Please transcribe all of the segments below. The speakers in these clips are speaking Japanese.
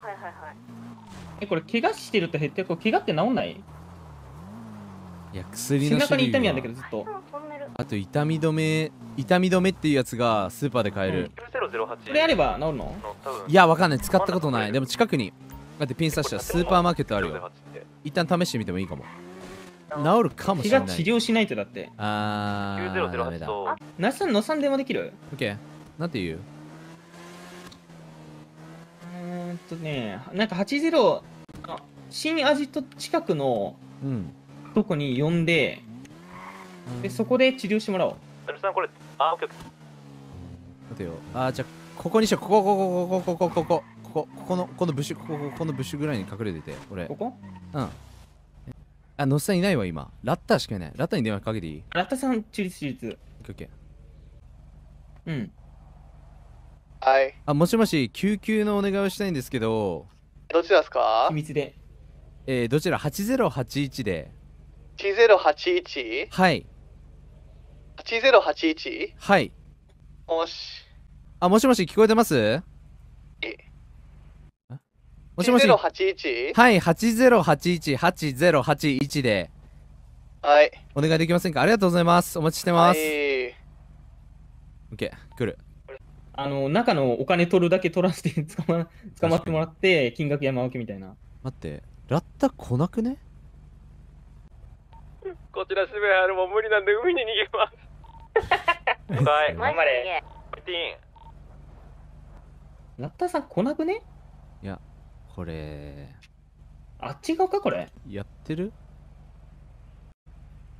はいはいはいえこれ怪我してると減ってこれ怪我って治んないいや薬背中に痛みあるんだけどずっとあと痛み止め痛み止めっていうやつがスーパーで買える、これあれば治るのいやわかんない使ったことないでも近くにだってピン刺したスーパーマーケットあるよ一旦試してみてもいいかも治るかもし怪れ我な治療しないとだってあーダメだナスさん野さ電話できる OK なんて言うーんとね、なんか80、新アジト近くのとこに呼んで、うん、でそこで治療してもらおう。さんこれ、あ、オッケー。待てよ。あ、じゃあ、ここにしよう。ここ、ここ、ここ、ここ、ここ、ここ、ここの、このブッシュ、ここ、このブッシュぐらいに隠れてて、俺。ここうん。あ、のっさんいないわ、今。ラッターしかいない。ラッターに電話かけていいラッターさん、中立、中立。オッケー。うん。はい。あ、もしもし、救急のお願いをしたいんですけど。どちらですか秘密で。えー、どちら ?8081 で。8081? はい。8081? はい。もし。あ、もしもし、聞こえてますえもしもし。8081? はい、8081、8081で。はい。お願いできませんかありがとうございます。お待ちしてます。はい。OK、来る。あの、中のお金取るだけ取らせて捕ま、捕まってもらって、金額山分けみたいな。待って、ラッタ来なくね こちら渋谷るも無理なんで海に逃げます。は い、頑張れ。ティン。ラッタさん来なくねいや、これ。あっち側かこれ。やってる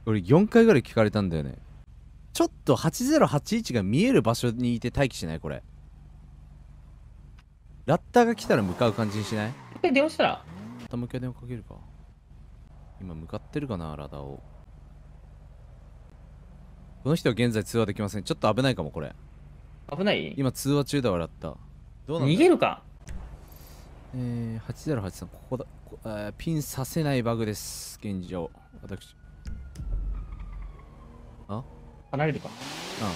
俺4回ぐらい聞かれたんだよね。ちょっと8081が見える場所にいて待機しないこれラッターが来たら向かう感じにしない一電話したらまた向け電話かけるか今向かってるかなラダをこの人は現在通話できませんちょっと危ないかもこれ危ない今通話中だわラッターどうなん逃げるかえー、8083ここだ、えー、ピンさせないバグです現状私離れるか。うん。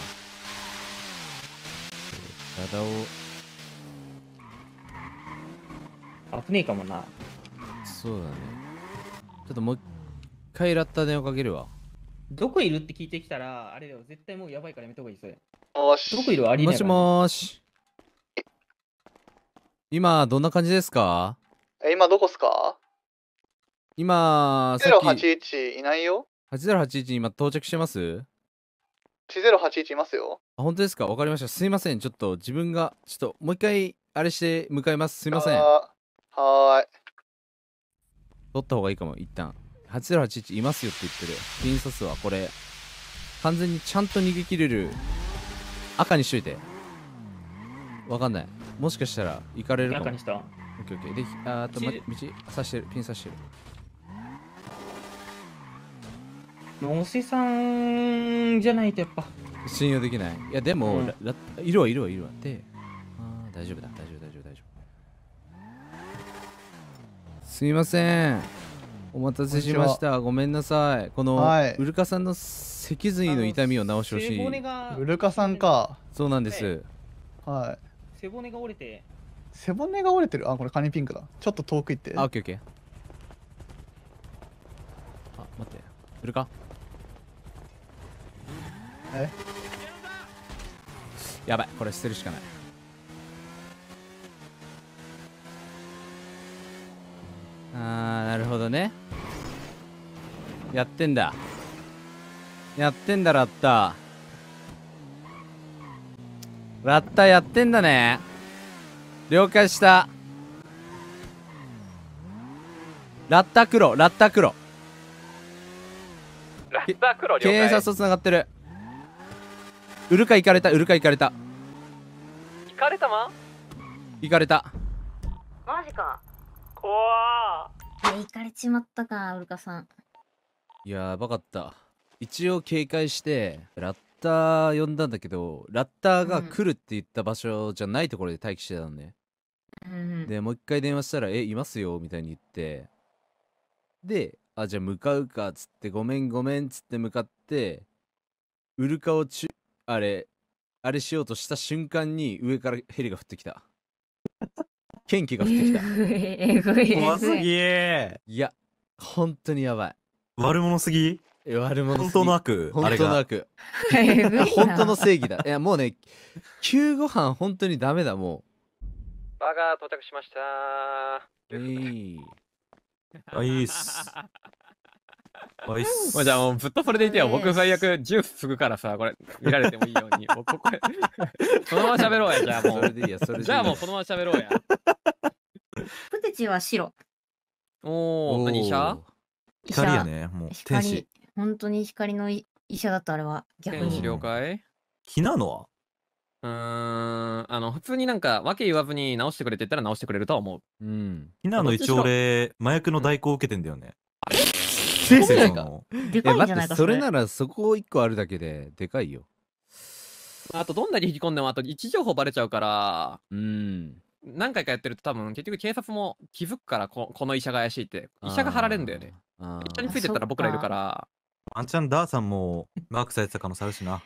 体を。危ねえかもな。そうだね。ちょっともう一回ラッタ電をかけるわ。どこいるって聞いてきたら、あれだよ、絶対もうやばいからやめたほうがいい、それ。もし。どこいるありえなね、もしもし。今、どんな感じですかえ、今どこっすか今、8081いないよ。8081今到着してます T081 いますよ。あ、本当ですかわかりました。すいません。ちょっと自分が、ちょっともう一回、あれして向かいます。すいません。はーい。取った方がいいかも、一旦。8081いますよって言ってる。ピンサスはこれ、完全にちゃんと逃げ切れる赤にしといて。わかんない。もしかしたら行かれるかも。赤にした。オッケーオッケー。で、あと、ま、道、刺してる。ピン刺してる。おしさんじゃないとやっぱ信用できないいやでも、うん、いるわいるわいるわってあ大丈夫だ大丈夫大丈夫大丈夫すいませんお待たせしましたごめんなさいこの、はい、ウルカさんの脊髄の痛みを治してほしいウルカさんかそうなんですはい背骨が折れて背骨が折れてるあこれカニピンクだちょっと遠く行ってあオッケーオッケーあ待ってウルカえやばいこれ捨てるしかないあーなるほどねやってんだやってんだラッタラッタやってんだね了解したラッタ黒ラッタ黒ラッタ黒警察とつながってるウルカ行かれたウるか行かれた行かれたま行かれたマジか怖ー行かれちまったかウルカさんやばかった一応警戒してラッター呼んだんだけどラッターが来るって言った場所じゃないところで待機してたのね、うん、でもう一回電話したら「えいますよ」みたいに言ってで「あじゃあ向かうか」っつって「ごめんごめん」っつって向かってウルカを中あれ、あれしようとした瞬間に上からヘリが降ってきた。ケンキが降ってきた。えぐい。怖すぎー。いや、本当にやばい。悪者すぎ悪者本当の悪本当の悪本当の正義だいやもうね救護班本当にダメだもうバーガー到着しましたーいいあいいっす おいっす。じゃあもうずっとそれでいてよ。僕最悪ジュースすぐからさ、これ見られてもいいように。僕うここへそのまま喋ろうや、じゃあもそれう。でいいや、それでいいじゃあもうそのまま喋ろうや。プテチは白。おおー、何医者光やね、もう天使光。。本当に光の医者だったあれは逆天使に。了解ひなのはうーん、あの、普通になんか、わけ言わずに直してくれて言ったら直してくれるとは思う。うん。ひなの一応俺、麻薬の代行を受けてんだよね。あれですでかいんじゃないかそれならそこ1個あるだけででかいよ。あとどんなに引き込んでもあと位置情報バレちゃうから。うん。何回かやってると多分結局警察も気づくからここの医者が怪しいって医者が貼られるんだよね医者についてったら僕らいるからあんちゃんダーさんもマークされてた可能性あるしな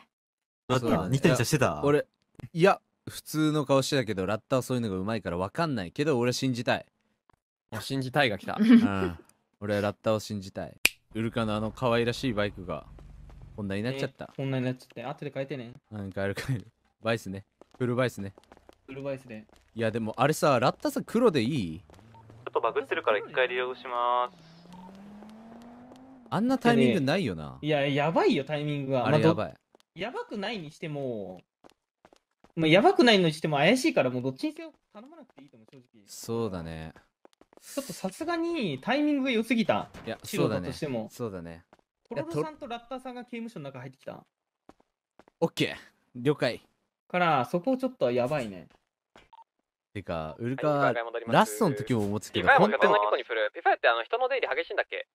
だってニタニタしてた俺いや普通の顔してたけどラッタはそういうのがうまいから分かんないけど俺信じたい信じたいが来た、うん、俺はラッタを信じたいウルカのあの可愛らしいバイクが、こんなになっちゃった。こ、んなになっちゃって、後で変えてね。なんかあるかい。バイスね。フルバイスね。フルバイスで。いや、でもあれさ、ラッタさ、黒でいいちょっとバグってるから一回利用します。あんなタイミングないよな。いや、やばいよ、タイミングは。あれやばい、やばくないにしても、まあ、やばくないのにしても怪しいから、もうどっちにせよ頼まなくていいと思う、正直。そうだね。ちょっとさすがにタイミングが良すぎた。いや、素そうだ人としても。そうだね。トロロさんとラッターさんが刑務所の中入ってきた。オッケー了解。から、そこちょっとやばいね。てか、ウルカ、ラストの時も思ってたけど、本当ににする。ピファイアってあの人の出入り激しいんだっけ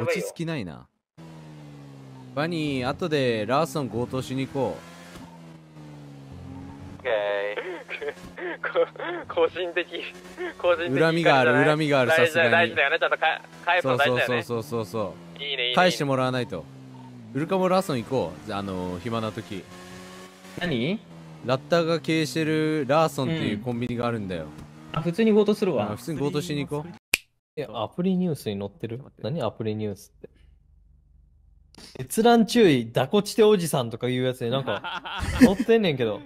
落ち着きないな。バニー、後でラーソン強盗しに行こう。個人的個人的恨みがある恨みがあるさすがに大事だよねちゃんと返すの大事だよねそうそうそうそうそういいねいいね返してもらわないとウルカモラソン行こうあの暇な時何ラッターが経営してるラーソンっていうコンビニがあるんだよ、うん、あ普通に強盗するわ普通に強盗しに行こうえアプリニュースに載ってる何アプリニュースって閲覧注意、ダコチテおじさんとかいうやつになんか 載ってんねんけど。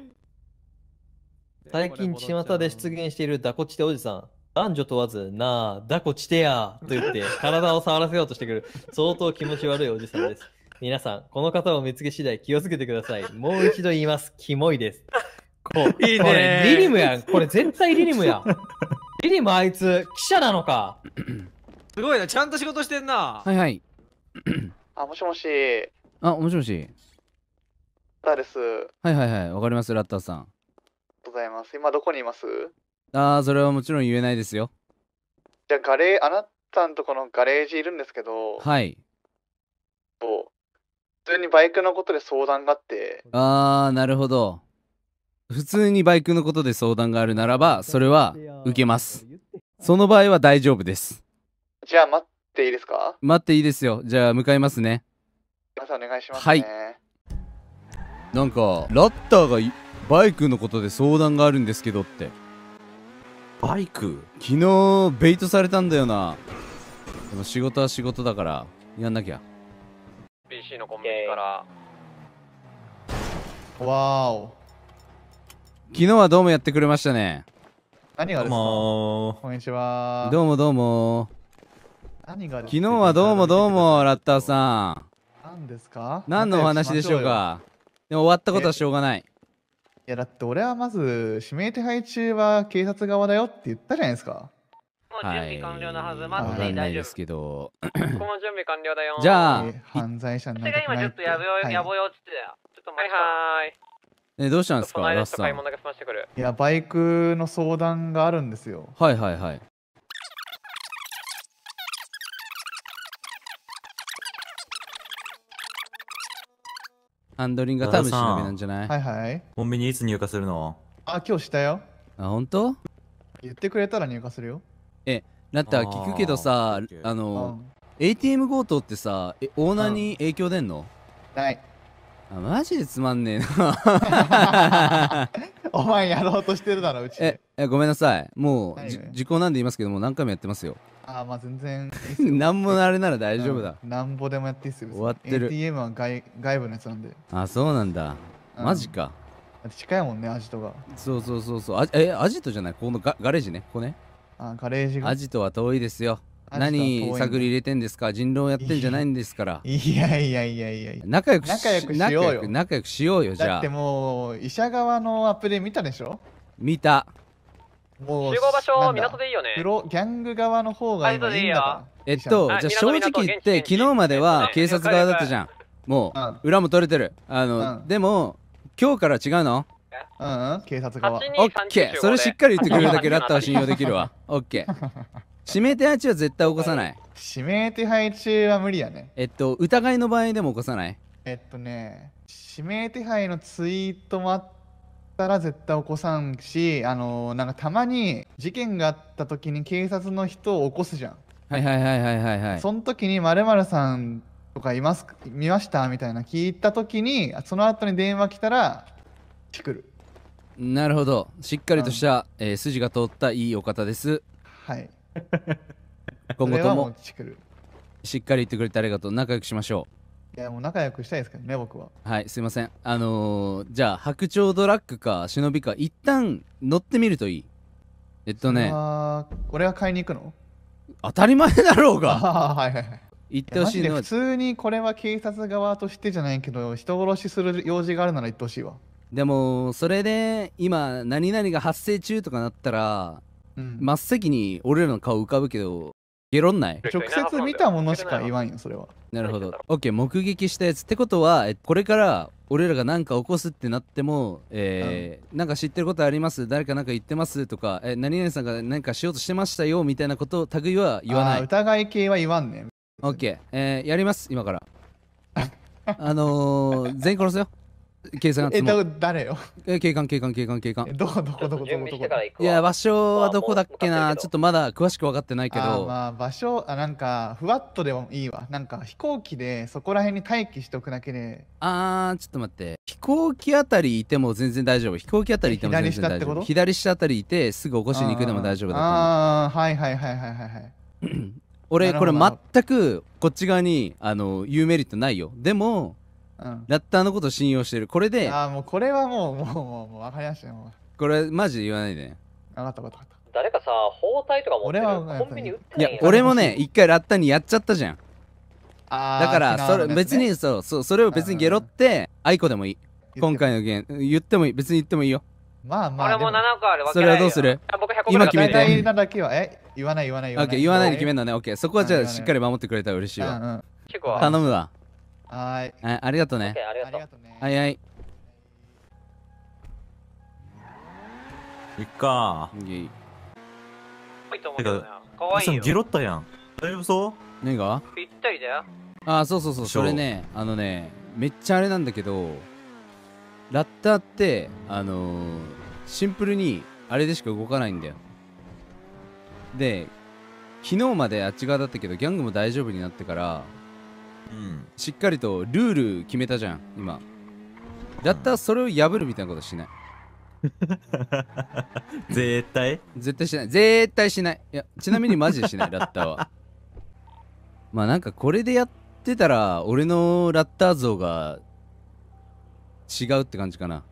最近巷で出現しているダコチテおじさん。男女問わず、なあ、ダコチテやと言って体を触らせようとしてくる相当気持ち悪いおじさんです。皆さん、この方を見つけ次第気をつけてください。もう一度言います。キモいです。こう。いいね。これ、リリムやん。これ絶対リリムやん。リリムあいつ、記者なのか。すごいな。ちゃんと仕事してんな。はいはい。あ、もしもし。あ、もしもし。ラッタです。はいはいはい。わかります、ラッタさん。ございます。今どこにいますああ、それはもちろん言えないですよ。じゃあ、ガレー、あなたんとこのガレージいるんですけど、はい。そ普通にバイクのことで相談があって。ああ、なるほど。普通にバイクのことで相談があるならば、それは受けます。その場合は大丈夫です。じゃあ、待っていいですか待っていいですよ。じゃあ、向かいますね。皆さんお願いします、ね、はい。なんか、ラッターがバイクのことで相談があるんですけどってバイク昨日ベイトされたんだよなでも仕事は仕事だからやんなきゃ PC のコンビニからわーお昨日はどうもやってくれましたね何がですかこんにちはどうもどうも何が昨日はどうもどうもラッターさん何ですか何のお話でしょうかでも終わったことはしょうがないいやだって俺はまず指名手配中は警察側だよって言ったじゃないですかもう準備完了のはず、まって大丈夫ですけどここも準備完了だよじゃあ犯罪者になりたない今ちょっとやぼよ、はい、やぼよっつってたよちょっと待ってはいはいえどうしたんですかラスさんいやバイクの相談があるんですよはいはいはいハンドリングが多分忍びなんじゃないはいはいコンビニいつ入荷するのあ今日したよあ本当言ってくれたら入荷するよえなって聞くけどさあの、うん、ATM 強盗ってさオーナーに影響出んの、うん、ないあマジでつまんねえな お前やろうとしてるだろうちえごめんなさいもう、はい、時効なんで言いますけども何回もやってますよああまあ全然いいなん もあれなら大丈夫だ、うん、なんぼでもやっていいっすよ終わってる ATM は外外部のやつなんであそうなんだ、うん、マジか近いもんねアジトがそうそうそうそうあえアジトじゃないこのガガレージねここねあガレージがアジトは遠いですよ何探り入れてんですか人狼やってんじゃないんですからいやいやいやいや仲良く仲良くしようよ仲良くしようよじゃあだってもう医者側のアップで見たでしょ見たもう集合場所港でいいよねプロギャング側の方がいいんだからえっとじゃあ正直言って昨日までは警察側だったじゃんもう裏も取れてるあのでも今日から違うのうん、警察側。オッケー、それしっかり言ってくれるだけラッタは信用できるわ。オッケー。指名手配中は絶対起こさない。指名手配中は無理やね。えっと、疑いの場合でも起こさない。えっとね、指名手配のツイートもあったら絶対起こさんしあのなんかたまに事件があった時に警察の人を起こすじゃんはいはいはいはいはいはいその時にまるさんとかいます見ましたみたいな聞いた時にその後に電話来たら来るなるほどしっかりとした、えー筋が通ったいいお方ですはい今後ともしっかり言ってくれてありがとう仲良くしましょういやもう仲良くしたいですけどね僕ははいすいませんあのー、じゃあ白鳥ドラッグか忍びか一旦乗ってみるといいえっとねあ俺は買いに行くの当たり前だろうがはいはいはい言ってほしいのは普通にこれは警察側としてじゃないけど人殺しする用事があるなら言ってほしいわでもそれで今何々が発生中とかなったら、うん、真っ先に俺らの顔浮かぶけどゲロんない直接見たものしか言わんよそれはなるほど OK 目撃したやつってことはこれから俺らが何か起こすってなっても、えー、うん、なんか知ってることあります誰か何か言ってますとか、え何々さんが何かしようとしてましたよみたいなことを類は言わない疑い系は言わんねん OK、えー、やります今から あのー、全員殺すよ計算え、だ誰よえ、警官、警官、警官、警官。どこ、どこ、どこ、どこ、どこ。いや、場所はどこだっけな、ちょっとまだ詳しく分かってないけど。まあ、場所、あ、なんか、ふわっとでもいいわ。なんか、飛行機で、そこら辺に待機しておくだけで。ああちょっと待って。飛行機あたりいても全然大丈夫。飛行機あたりいても全然大丈夫。左下あたりいて、すぐ起こしに行くでも大丈夫だあいはいはいはいはいはい。俺、これ全く、こっち側に、あの、言うメリットないよ。でも、ラッターのことを信用してるこれでああもうこれはもうもうもうもうわかりやしい。もうこれマジで言わないでかったかった誰かさ、包帯とか持ってる俺コンビニ売っていなやいや俺もね一回ラッターにやっちゃったじゃんああだからそれ別にそうそうそれを別にゲロってあいこでもいい今回の件言ってもいい別に言ってもいいよまあまあ俺も7個あるわけそれはどうするあ僕100今決めて大だけはえ言わない言わない言オわッなケいー言わないで決めるんねオッケーそこはじゃあしっかり守ってくれたら嬉しいわ結構頼むわはい。ありがとうね。ありがとうはいはい。いっかー。いいと思うけどな。かわいいよ。ギロやん。大丈夫そう何がぴったりだよ。あ、そうそうそう。それね、あのね、めっちゃあれなんだけど、ラッターって、あのー、シンプルに、あれでしか動かないんだよ。で、昨日まであっち側だったけど、ギャングも大丈夫になってから、しっかりとルール決めたじゃん今だったらそれを破るみたいなことしない 絶対絶対しない絶対しないいやちなみにマジでしない ラッターはまあなんかこれでやってたら俺のラッター像が違うって感じかな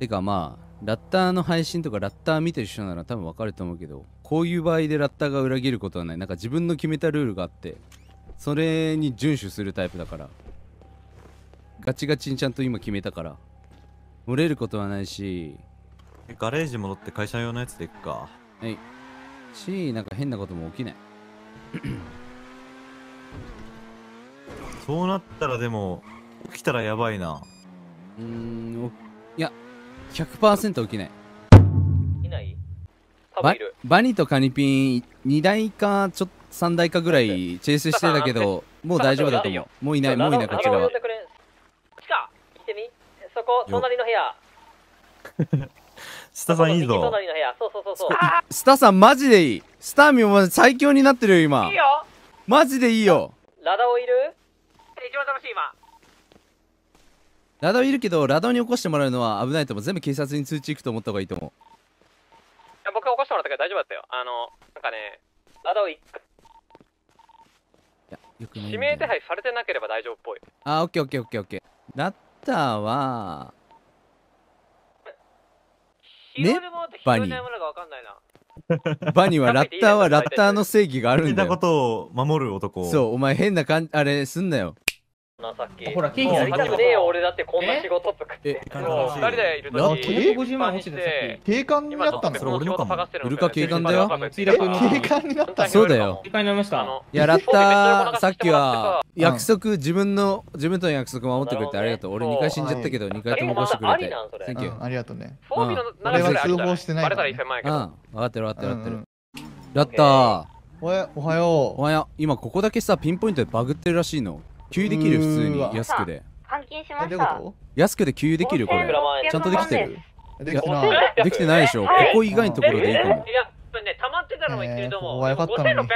てかまあラッターの配信とかラッター見てる人なら多分わかると思うけどこういう場合でラッターが裏切ることはないなんか自分の決めたルールがあってそれに遵守するタイプだからガチガチにちゃんと今決めたから漏れることはないしガレージ戻って会社用のやつでいくかはいしなんか変なことも起きない そうなったらでも起きたらやばいなうんいや100%起きないいないババニとカニピン2台かちょっと三台かぐらいチェイスしてたけど、もう大丈夫だと思う。もういない、もういない、こっち側。そこ、隣の部屋。スタさんいいぞ。スタさんマジでいい。スターミンも最強になってるよ、今。いいよ。マジでいいよ。ラダオいる一番楽しい、今。ラダオいるけど、ラダオに起こしてもらうのは危ないと思う。全部警察に通知行くと思った方がいいと思う。僕が起こしてもらったけど大丈夫だったよ。あの、なんかね、ラダオ一回よくない指名手配されてなければ大丈夫っぽいあオッケーオッケーオッケーオッケーラッターはねバニーバニーはラッターはラッターの正義があるんだよ。たことを守る男。そう、お前変な感じ、あれすんなよ。なさっきほら経費やりたくねえよ俺だってこんな仕事とかえ2人でいるとき250万落ちて警官になったのそれ俺のかもウルカ警官だよえ警官になったそうだよ警官になりましたやラッタさっきは約束自分の自分との約束守ってくれてありがとう俺2回死んじゃったけど2回とも起こしてくれてありがとうね俺は通報してないバら1うん分かってる分かってる分かってるラッタおはようおはよう今ここだけさピンポイントでバグってるらしいの給油できる普通に安くで換金しました安くで給油できるこれちゃんとできてるできできてないでしょ、はい、ここ以外のところでいいかも、ね、溜まってたのも言ってると思う。えー、よかったのに。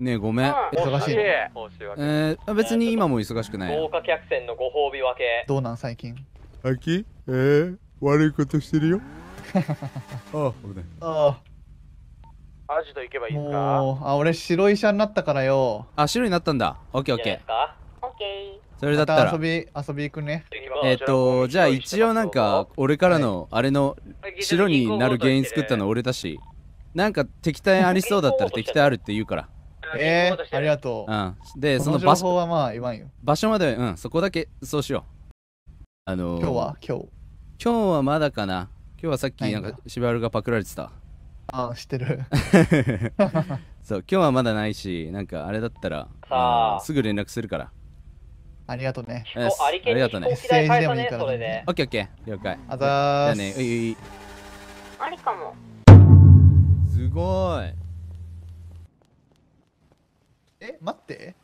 ねごめん。忙しい、ね。えー、別に今も忙しくない。豪華客船のご褒美分け。どうなん最近。最近えー、悪いことしてるよ。ああ、危ない。ああ。アジト行けばいいですかあ、俺白い者になったからよ。あ、白になったんだ。オッケーオッケー。それだったら、遊び、遊び行くね。えっ、ー、と、じゃあ一応なんか、俺からの、あれの、白になる原因作ったの俺だし、なんか敵対ありそうだったら敵対あるって言うから。えー、ありがとう。うん。で、その場所はまあ言わんよ。場所まで、うん、そこだけ、そうしよう。あのー、今日は今日。今日はまだかな。今日はさっき、なんか、しばるがパクられてた。ああ、知ってる。そう、今日はまだないし、なんか、あれだったら、すぐ連絡するから。ありがとうね。ありがとうね。ステージでもいいから、ね。オッケーオッケー。了解。あざーす。じゃあね、ういうありかも。すごい。え、待って。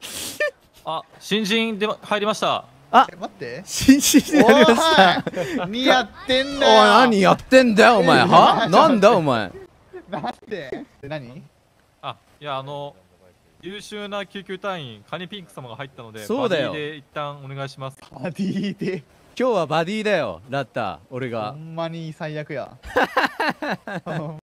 あ、新人で入りました。あ、待って。新人で入りました。何やってんだよ。おい、何やってんだよ、お前。は なんだ、お前。なっで何あ、いや、あの、優秀な救急隊員カニピンク様が入ったのでそうだよバディで一旦お願いしますバディで今日はバディだよラッタ俺がほんまに最悪や